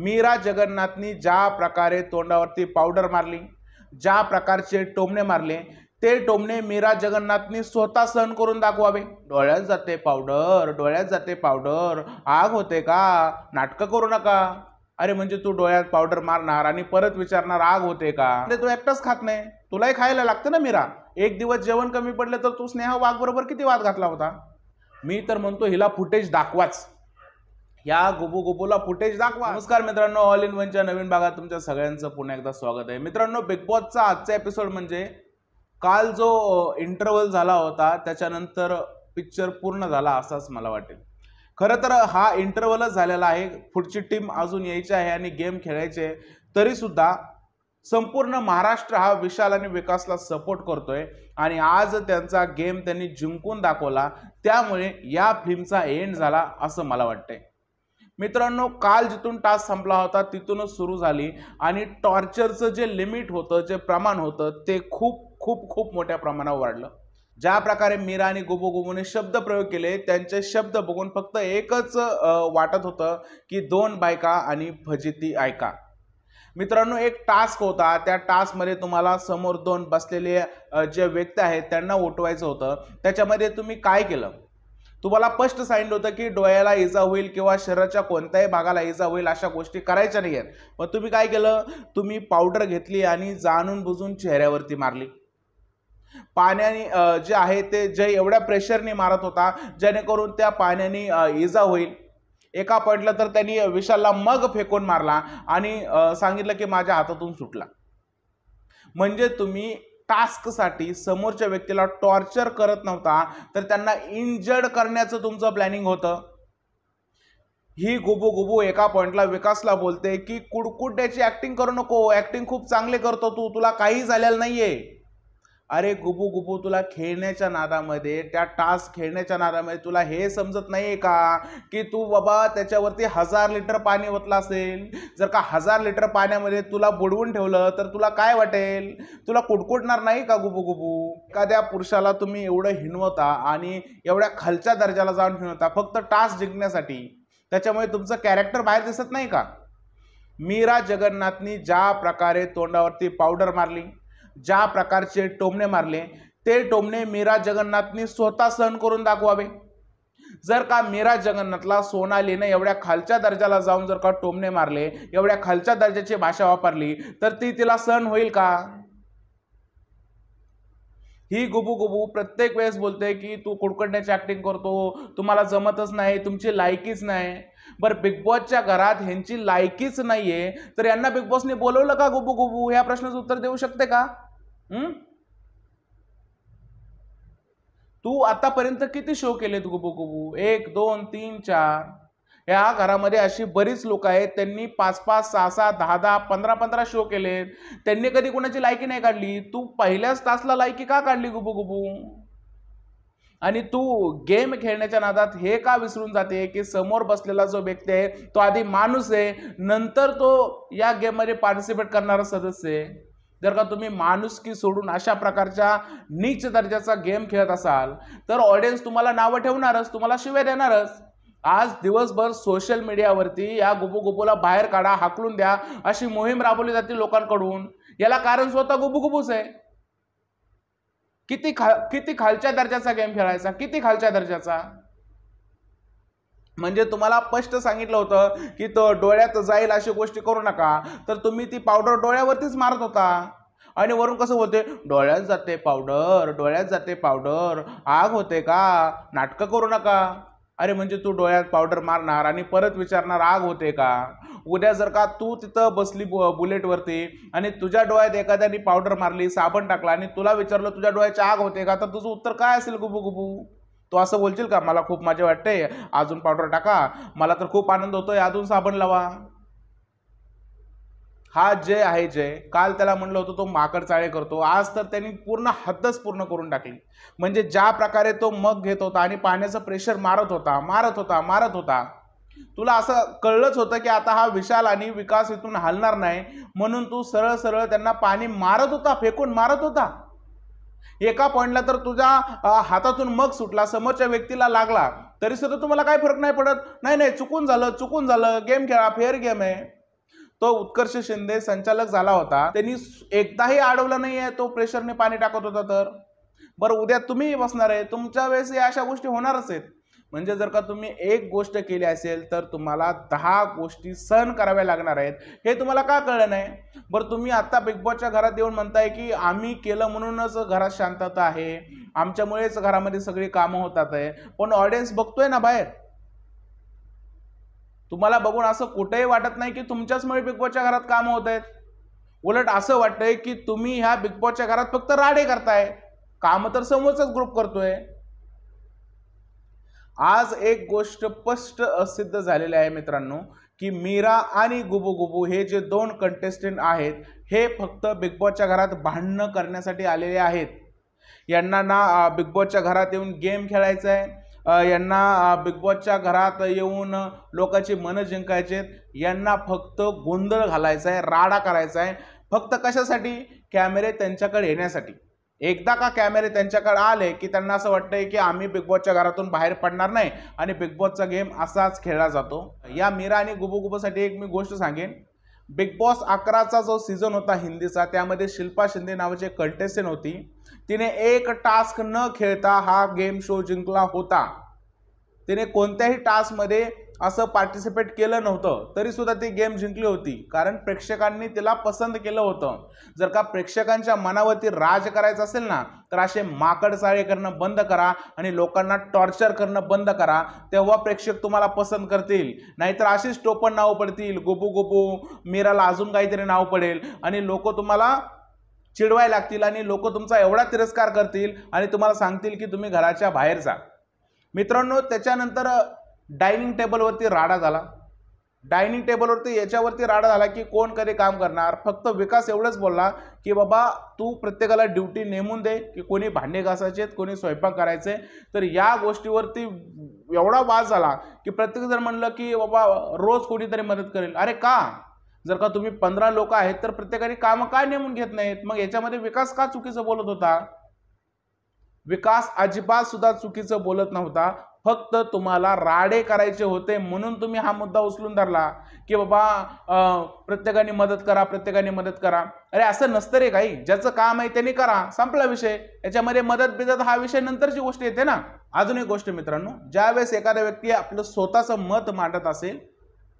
मीरा जगन्नाथनी ज्या प्रकारे तोंडावरती पावडर मारली ज्या प्रकारचे टोमणे मारले ते टोमणे मीरा जगन्नाथनी स्वतः सहन करून दाखवावे डोळ्यात जाते पावडर डोळ्यात जाते पावडर आग होते का नाटकं करू नका अरे म्हणजे तू डोळ्यात पावडर मारणार आणि परत विचारणार आग होते का अरे तू एकटाच खात नाही तुलाही खायला लागतं ना मीरा एक दिवस जेवण कमी पडलं तर तू स्नेहा वाघ बरोबर किती वाद घातला होता मी तर म्हणतो हिला फुटेज दाखवाच या गुबूला फुटेज दाखवा नमस्कार मित्रांनो ऑल इन वनच्या नवीन भागात तुमच्या सगळ्यांचं पुन्हा एकदा स्वागत आहे मित्रांनो बिग बॉसचा आजचा एपिसोड म्हणजे काल जो इंटरव्हल झाला होता त्याच्यानंतर पिक्चर पूर्ण झाला असाच मला वाटेल खरं तर हा इंटरव्हलच झालेला आहे पुढची टीम अजून यायची आहे आणि गेम खेळायचे आहे तरीसुद्धा संपूर्ण महाराष्ट्र हा विशाल आणि विकासला सपोर्ट करतोय आणि आज त्यांचा गेम त्यांनी जिंकून दाखवला त्यामुळे या फिल्मचा एंड झाला असं मला वाटतंय मित्रांनो काल जिथून टास्क संपला होता तिथूनच सुरू झाली आणि टॉर्चरचं जे लिमिट होतं जे प्रमाण होतं ते खूप खूप खूप मोठ्या प्रमाणावर वाढलं ज्या प्रकारे मीरा आणि गुबोगुबोने शब्द प्रयोग केले त्यांचे शब्द बघून फक्त एकच वाटत होतं की दोन बायका आणि फजिती ऐका मित्रांनो एक टास्क होता त्या टास्कमध्ये तुम्हाला समोर दोन बसलेले जे व्यक्ती आहेत त्यांना उठवायचं होतं त्याच्यामध्ये तुम्ही काय केलं तुम्हाला स्पष्ट सांगितलं होतं की डोळ्याला इजा होईल किंवा शरीराच्या कोणत्याही भागाला इजा होईल अशा गोष्टी करायच्या नाही आहेत मग तुम्ही काय केलं तुम्ही पावडर घेतली आणि जाणून बुजून चेहऱ्यावरती मारली पाण्याने जे आहे ते जे एवढ्या प्रेशरने मारत होता जेणेकरून त्या पाण्याने इजा होईल एका पॉईंटला तर त्यांनी विशालला मग फेकून मारला आणि सांगितलं की माझ्या हातातून सुटला म्हणजे तुम्ही टास्कसाठी समोरच्या व्यक्तीला टॉर्चर करत नव्हता तर त्यांना इंजर्ड करण्याचं तुमचं प्लॅनिंग होतं ही गुबू गुबू एका पॉइंटला विकासला बोलते की कुडकुड्याची ॲक्टिंग करू नको ॲक्टिंग खूप चांगले करतो तू तुला काही झालेलं नाहीये अरे गुबू गुबू तुला खेळण्याच्या नादामध्ये त्या टास्क खेळण्याच्या नादामध्ये तुला हे समजत नाही का की तू बाबा त्याच्यावरती हजार लिटर पाणी ओतलं असेल जर का हजार लिटर पाण्यामध्ये तुला बुडवून ठेवलं तर तुला काय वाटेल तुला कुडकुडणार नाही का गुबू गुबू एखाद्या पुरुषाला तुम्ही एवढं हिणवता आणि एवढ्या खालच्या दर्जाला जाऊन हिणवता फक्त टास्क जिंकण्यासाठी त्याच्यामुळे तुमचं कॅरेक्टर बाहेर दिसत नाही का मीरा जगन्नाथनी ज्या प्रकारे तोंडावरती पावडर मारली ज्या प्रकारचे टोमणे मारले ते टोमणे मीरा जगन्नाथनी स्वतः सहन करून दाखवावे जर का मीरा जगन्नाथला सोनालीने एवढ्या खालच्या दर्जाला जाऊन जर का टोमणे मारले एवढ्या खालच्या दर्जाची भाषा वापरली तर ती तिला सहन होईल का ही गुबू गुबू प्रत्येक वेळेस बोलते की तू कुडकडण्याची ऍक्टिंग करतो तुम्हाला जमतच नाही तुमची लायकीच नाही बर बिग बॉसच्या घरात ह्यांची लायकीच नाहीये तर यांना बिग बॉसने बोलवलं का गुबू गुबू ह्या प्रश्नाचं उत्तर देऊ शकते का हम्म तू आतापर्यंत किती शो केलेत गुबू गुबू एक दोन तीन चार या घरामध्ये अशी बरीच लोक आहेत त्यांनी पाच पाच सहा सहा दहा दहा पंधरा पंधरा शो केलेत त्यांनी कधी कोणाची लायकी नाही काढली तू पहिल्याच तासला लायकी का काढली गुबू गुबू आणि तू गेम खेळण्याच्या नादात हे का विसरून जाते की समोर बसलेला जो व्यक्ती आहे तो आधी माणूस आहे नंतर तो या गेममध्ये पार्टिसिपेट करणारा सदस्य आहे जर का तुम्ही माणुसकी सोडून अशा प्रकारच्या नीच दर्जाचा गेम खेळत असाल तर ऑडियन्स तुम्हाला नावं ठेवणारच तुम्हाला शिव्या देणारच आज दिवसभर सोशल मीडियावरती या गुबूगुबूला बाहेर काढा हाकलून द्या अशी मोहीम राबवली जाते लोकांकडून याला कारण स्वतः गुबूगुबूच आहे किती खा किती खालच्या दर्जाचा गेम खेळायचा किती खालच्या दर्जाचा म्हणजे तुम्हाला स्पष्ट सांगितलं होतं की तो डोळ्यात जाईल अशी गोष्टी करू नका तर तुम्ही ती पावडर डोळ्यावरतीच मारत होता आणि वरून कसं होते डोळ्यात जाते पावडर डोळ्यात जाते पावडर आग होते का नाटकं करू नका अरे म्हणजे तू डोळ्यात पावडर मारणार आणि परत विचारणार आग होते का उद्या जर का तू तिथं बसली बु बुलेटवरती आणि तुझ्या डोळ्यात एखाद्याने पावडर मारली साबण टाकला आणि तुला विचारलं तुझ्या डोळ्याची आग होते का तर तुझं उत्तर काय असेल गुबू गुबू तू असं बोलशील का मला खूप मजा वाटते अजून पावडर टाका मला तर खूप आनंद होतोय अजून साबण लावा हा जय आहे जय काल त्याला म्हणलं होतं तो माकड चाळे करतो आज तर त्यांनी पूर्ण हद्दच पूर्ण करून टाकली म्हणजे ज्या प्रकारे तो मग घेत होता आणि पाण्याचं प्रेशर मारत होता मारत होता मारत होता तुला असं कळलंच होतं की आता हा विशाल आणि विकास इथून हलणार नाही म्हणून तू सरळ सरळ त्यांना पाणी मारत होता फेकून मारत होता एका पॉईंटला तर तुझ्या हातातून मग सुटला समोरच्या व्यक्तीला लागला तरी सुद्धा तुम्हाला काय फरक नाही पडत नाही नाही चुकून झालं चुकून झालं गेम खेळा फेअर गेम आहे तो उत्कर्ष शिंदे संचालक झाला होता त्यांनी एकदाही नाही नाहीये तो प्रेशरने पाणी टाकत होता तर बरं उद्या तुम्हीही बसणार आहे तुमच्या वेळेस या अशा गोष्टी होणारच आहेत म्हणजे जर का तुम्ही एक गोष्ट केली असेल तर तुम्हाला दहा गोष्टी सहन कराव्या लागणार आहेत हे तुम्हाला का कळलं नाही बरं तुम्ही आत्ता बिग बॉसच्या घरात येऊन म्हणताय की आम्ही केलं म्हणूनच घरात शांतता आहे आमच्यामुळेच घरामध्ये सगळी कामं होतात आहे पण ऑडियन्स बघतोय ना बाहेर तुम्हाला बघून असं कुठेही वाटत नाही की तुमच्याचमुळे बिग बॉसच्या घरात काम होत आहेत उलट असं वाटतंय की तुम्ही ह्या बिग बॉसच्या घरात फक्त राडे करताय काम तर समोरचाच ग्रुप करतोय आज एक गोष्ट स्पष्ट सिद्ध झालेली आहे मित्रांनो की मीरा आणि गुबू गुबू हे जे दोन कंटेस्टंट आहेत हे फक्त बिग बॉसच्या घरात भांडणं करण्यासाठी आलेले आहेत यांना ना बिग बॉसच्या घरात येऊन गेम खेळायचं आहे यांना बिग बॉसच्या घरात येऊन लोकांची मनं जिंकायचे यांना फक्त गोंधळ घालायचा आहे राडा करायचा आहे फक्त कशासाठी कॅमेरे त्यांच्याकडे येण्यासाठी एकदा का कॅमेरे त्यांच्याकडे आले की त्यांना असं वाटतंय की आम्ही बिग बॉसच्या घरातून बाहेर पडणार नाही आणि बिग बॉसचा गेम असाच खेळला जातो या मीरा आणि गुबुगुबूसाठी एक मी गोष्ट सांगेन बिग बॉस अकराचा जो सीझन होता हिंदीचा त्यामध्ये शिल्पा शिंदे नावाची कंटेस्टंट होती तिने एक टास्क न खेळता हा गेम शो जिंकला होता तिने कोणत्याही टास्कमध्ये असं पार्टिसिपेट केलं नव्हतं तरी सुद्धा ती गेम जिंकली होती कारण प्रेक्षकांनी तिला पसंत केलं होतं जर का प्रेक्षकांच्या मनावरती राज करायचं असेल ना तर असे माकडचाळे करणं बंद करा आणि लोकांना टॉर्चर करणं बंद करा तेव्हा प्रेक्षक तुम्हाला पसंत करतील नाहीतर अशीच टोपण नावं पडतील गोपू गोपू मीराला अजून काहीतरी नाव पडेल आणि लोक तुम्हाला चिडवाय लागतील आणि लोक तुमचा एवढा तिरस्कार करतील आणि तुम्हाला सांगतील की तुम्ही घराच्या बाहेर जा मित्रांनो त्याच्यानंतर डायनिंग टेबलवरती राडा झाला डायनिंग टेबलवरती याच्यावरती राडा झाला की कोण कधी काम करणार फक्त विकास एवढंच बोलला की बाबा तू प्रत्येकाला ड्युटी नेमून दे की कोणी भांडे घासायचे कोणी स्वयंपाक करायचे तर या गोष्टीवरती एवढा वाद झाला की प्रत्येकजण म्हणलं की बाबा रोज कोणीतरी मदत करेल अरे का जर का तुम्ही पंधरा लोक आहेत तर प्रत्येकाने कामं काय नेमून घेत नाहीत मग याच्यामध्ये विकास का चुकीचं बोलत होता विकास अजिबात सुद्धा चुकीचं बोलत नव्हता फक्त तुम्हाला राडे करायचे होते म्हणून तुम्ही हा मुद्दा उचलून धरला की बाबा प्रत्येकाने मदत करा प्रत्येकाने मदत करा अरे असं नसतं रे काही ज्याचं काम आहे त्याने करा संपला विषय याच्यामध्ये मदत बिदत हा विषय नंतरची गोष्ट येते ना अजून एक गोष्ट मित्रांनो ज्यावेळेस एखादा व्यक्ती आपलं स्वतःचं मत मांडत असेल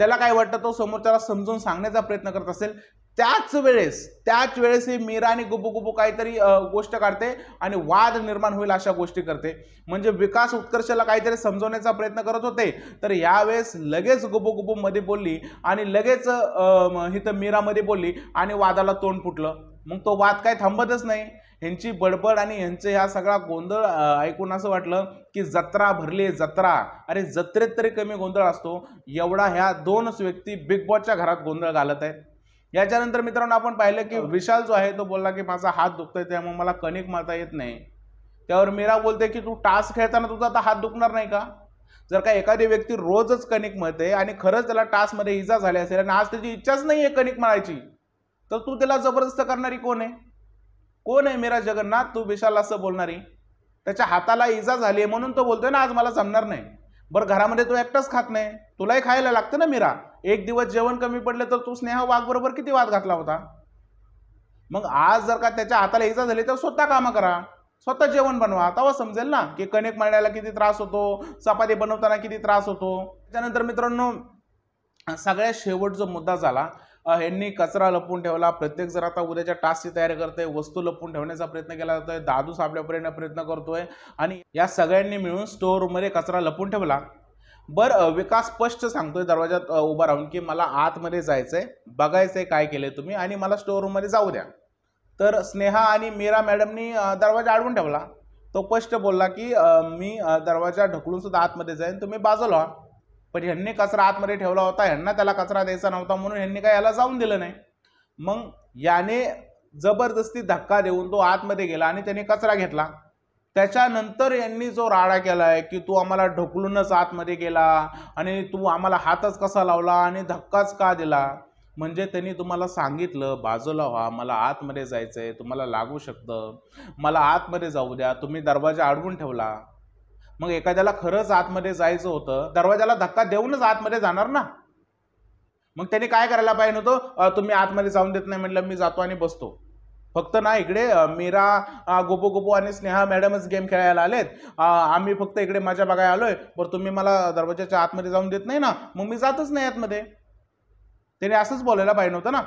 त्याला काय वाटतं तो समोरच्याला समजून सांगण्याचा प्रयत्न करत असेल त्याच वेळेस त्याच वेळेस हे मीरा आणि गुबू काहीतरी गोष्ट काढते आणि वाद निर्माण होईल अशा गोष्टी करते म्हणजे विकास उत्कर्षाला काहीतरी समजवण्याचा प्रयत्न करत होते तर यावेळेस लगेच गुबू मध्ये बोलली आणि लगेच हिथं मीरामध्ये बोलली आणि वादाला तोंड फुटलं मग तो वाद काय थांबतच नाही ह्यांची बडबड आणि ह्यांचे ह्या सगळा गोंधळ ऐकून असं वाटलं की जत्रा भरली जत्रा अरे जत्रेत तरी कमी गोंधळ असतो एवढा ह्या दोनच व्यक्ती बिग बॉसच्या घरात गोंधळ घालत आहेत याच्यानंतर मित्रांनो आपण पाहिलं की विशाल जो आहे तो बोलला की माझा हात दुखतोय त्यामुळे मला कणिक मारता येत नाही त्यावर मीरा बोलते की तू टास्क खेळताना तुझा आता हात दुखणार नाही का जर का एखादी व्यक्ती रोजच कणिक मरते आणि खरंच त्याला टास्कमध्ये इजा झाली असेल आणि आज त्याची इच्छाच नाही आहे कणिक मारायची तर तू त्याला जबरदस्त करणारी कोण आहे कोण आहे मेरा जगन्नाथ तू विशाल असं बोलणारी त्याच्या हाताला इजा झाली आहे म्हणून तो बोलतोय ना आज मला जमणार नाही बरं घरामध्ये तो एकटाच खात नाही तुलाही खायला लागतं ना मीरा एक दिवस जेवण कमी पडलं तर तू वाघ वाघबरोबर किती वाद घातला होता मग आज जर का त्याच्या हाताला इजा झाली तर स्वतः कामं करा स्वतः जेवण बनवा तेव्हा समजेल ना की कणिक मळण्याला किती त्रास होतो चपाती बनवताना किती त्रास होतो त्यानंतर मित्रांनो सगळ्यात शेवट जो मुद्दा झाला ह्यांनी कचरा लपवून ठेवला प्रत्येक जर आता उद्याच्या टास्कची तयारी करतोय वस्तू लपवून ठेवण्याचा प्रयत्न केला जातोय दादू सापल्यापर्यंत प्रयत्न करतोय आणि या सगळ्यांनी मिळून स्टोअर रूममध्ये कचरा लपवून ठेवला बरं विकास स्पष्ट सांगतोय दरवाजात उभा राहून की मला आतमध्ये जायचं आहे बघायचं आहे काय केलं तुम्ही आणि मला स्टोअर रूममध्ये जाऊ द्या तर स्नेहा आणि मीरा मॅडमनी दरवाजा अडवून ठेवला तो स्पष्ट बोलला की मी दरवाजा ढकलून सुद्धा आतमध्ये जाईन तुम्ही बाजूला पण ह्यांनी कचरा आतमध्ये ठेवला होता ह्यांना त्याला कचरा द्यायचा नव्हता म्हणून ह्यांनी काय याला जाऊन दिलं नाही मग याने जबरदस्ती धक्का देऊन तो आतमध्ये गेला आणि त्याने कचरा घेतला त्याच्यानंतर यांनी जो राडा केला आहे की तू आम्हाला ढोकलूनच आतमध्ये गेला आणि तू आम्हाला हातच कसा लावला आणि धक्काच का दिला म्हणजे त्यांनी तुम्हाला सांगितलं बाजूला व्हा मला आतमध्ये जायचं आहे तुम्हाला लागू शकतं मला आतमध्ये जाऊ द्या तुम्ही दरवाजा अडवून ठेवला मग एखाद्याला खरंच आतमध्ये जायचं होतं दरवाजाला धक्का देऊनच आतमध्ये जाणार ना मग त्याने काय करायला पाहिजे नव्हतं तुम्ही आतमध्ये जाऊन देत नाही म्हटलं मी जातो आणि बसतो फक्त ना इकडे मीरा गोपो गोपो आणि स्नेहा मॅडमच गेम खेळायला आलेत आम्ही फक्त इकडे माझ्या बघायला आलोय बरं तुम्ही मला दरवाजाच्या आतमध्ये जाऊन देत नाही ना मग मी जातच नाही आतमध्ये त्याने असंच बोलायला पाहिजे नव्हतं ना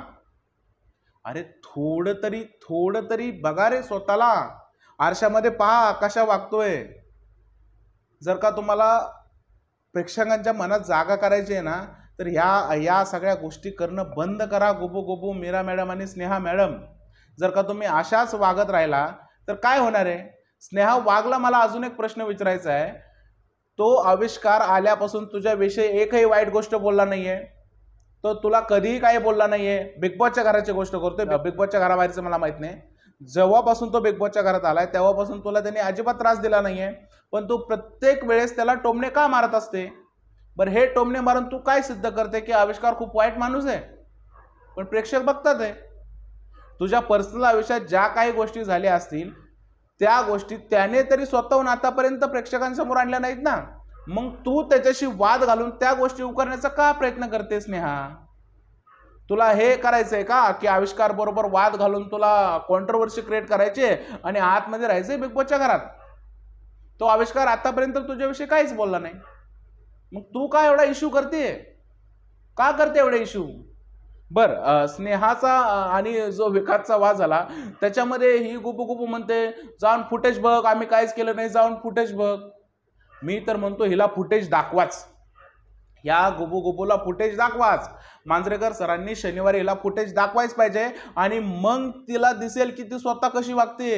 अरे थोडं तरी थोडं तरी बघा रे स्वतःला आरशामध्ये पहा कशा वागतोय जर का तुम्हाला प्रेक्षकांच्या मनात जागा करायची आहे ना तर ह्या या सगळ्या गोष्टी करणं बंद करा गोबू गोबू मीरा मॅडम आणि स्नेहा मॅडम जर का तुम्ही अशाच वागत राहिला तर काय होणार आहे स्नेहा वागला मला अजून एक प्रश्न विचारायचा आहे तो आविष्कार आल्यापासून तुझ्याविषयी एकही वाईट गोष्ट बोलला नाही आहे तो तुला कधीही काही बोलला नाही आहे बिग बॉसच्या घराची गोष्ट करतोय बिग बॉसच्या घराबाहेरचं मला माहीत नाही जेव्हापासून तो बिग बॉसच्या घरात आलाय तेव्हापासून तुला त्याने अजिबात त्रास दिला नाहीये पण तू प्रत्येक वेळेस त्याला टोमणे का मारत असते बरं हे टोमणे मारून तू काय सिद्ध करते की आविष्कार खूप वाईट माणूस आहे पण प्रेक्षक बघतात आहे तुझ्या पर्सनल आयुष्यात ज्या काही गोष्टी झाल्या असतील त्या गोष्टी त्याने तरी स्वतःहून आतापर्यंत प्रेक्षकांसमोर आणल्या नाहीत ना मग तू त्याच्याशी वाद घालून त्या गोष्टी उकरण्याचा का प्रयत्न करतेस नेहा तुला हे करायचंय का की आविष्कार बरोबर वाद घालून तुला कॉन्ट्रोवर्सी क्रिएट करायचे आणि आतमध्ये राहायचंय बिग बॉसच्या घरात तो आविष्कार आतापर्यंत तुझ्याविषयी काहीच बोलला नाही मग तू का एवढा इश्यू करते का करते एवढा इश्यू बर स्नेहाचा आणि जो विकासचा वाद झाला त्याच्यामध्ये ही गुपू गुपू म्हणते जाऊन फुटेज बघ आम्ही काहीच केलं नाही जाऊन फुटेज बघ मी तर म्हणतो हिला फुटेज दाखवाच या गुबूगुबूला फुटेज दाखवाच मांजरेकर सरांनी शनिवारी हिला फुटेज दाखवायच पाहिजे आणि मग तिला दिसेल की ती स्वतः कशी वागते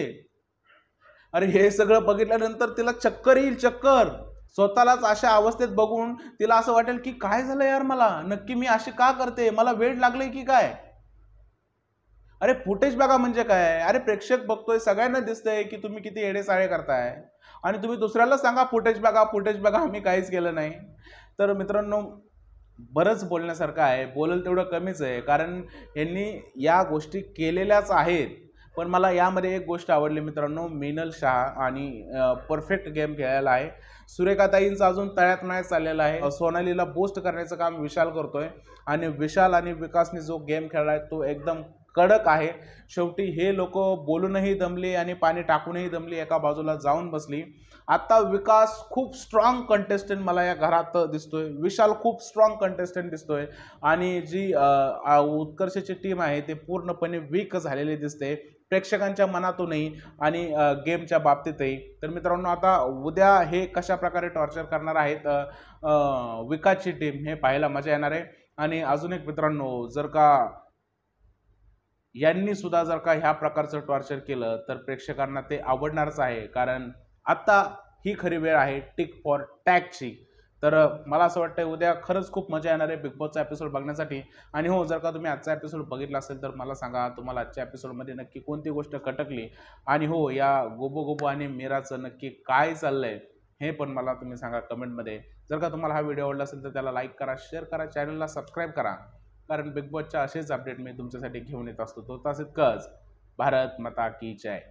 अरे हे सगळं बघितल्यानंतर तिला चक्कर येईल चक्कर स्वतःलाच अशा अवस्थेत बघून तिला असं वाटेल की काय झालं यार मला नक्की मी असे का करते मला वेळ लागले की काय अरे फुटेज बघा म्हणजे काय अरे प्रेक्षक बघतोय सगळ्यांना दिसतंय की तुम्ही किती एडे साळे करताय आणि तुम्ही दुसऱ्याला सांगा फुटेज बघा फुटेज बघा आम्ही काहीच केलं नाही तर मित्रांनो बरंच बोलण्यासारखं आहे बोलल तेवढं कमीच आहे कारण यांनी या गोष्टी केलेल्याच आहेत पण मला यामध्ये एक गोष्ट आवडली मित्रांनो मिनल शाह आणि परफेक्ट गेम खेळायला आहे सुरेखाताईंचा अजून तळ्यात मॅच चाललेला आहे सोनालीला बूस्ट करण्याचं काम विशाल करतो आहे आणि विशाल आणि विकासने जो गेम खेळला आहे तो एकदम कडक आहे शेवटी हे लोक बोलूनही दमली आणि पाणी टाकूनही दमली एका बाजूला जाऊन बसली आता विकास खूप स्ट्रॉंग कंटेस्टंट मला या घरात दिसतोय विशाल खूप स्ट्रॉंग कंटेस्टंट दिसतोय आणि जी उत्कर्षाची टीम आहे ते पूर्णपणे वीक झालेली दिसते प्रेक्षकांच्या मनातूनही आणि गेमच्या बाबतीतही तर मित्रांनो आता उद्या हे कशा प्रकारे टॉर्चर करणार आहेत विकासची टीम हे पाहायला मजा येणार आहे आणि अजून एक मित्रांनो जर का यांनी सुद्धा जर का ह्या प्रकारचं टॉर्चर केलं तर प्रेक्षकांना ते आवडणारच आहे कारण आत्ता ही खरी वेळ आहे टिक फॉर टॅगची तर मला असं वाटतं उद्या खरंच खूप मजा येणार आहे बिग बॉसचा एपिसोड बघण्यासाठी आणि हो जर का तुम्ही आजचा एपिसोड बघितला असेल तर मला सांगा तुम्हाला आजच्या एपिसोडमध्ये नक्की कोणती गोष्ट खटकली आणि हो या गोबो गोबो आणि मीराचं नक्की काय चाललं आहे हे पण मला तुम्ही सांगा कमेंटमध्ये जर का तुम्हाला हा व्हिडिओ आवडला असेल तर त्याला लाईक करा शेअर करा चॅनलला सबस्क्राईब करा कारण बिग बॉसच्या असेच अपडेट मी तुमच्यासाठी घेऊन येत असतो तो तसेच कच भारत माता की जय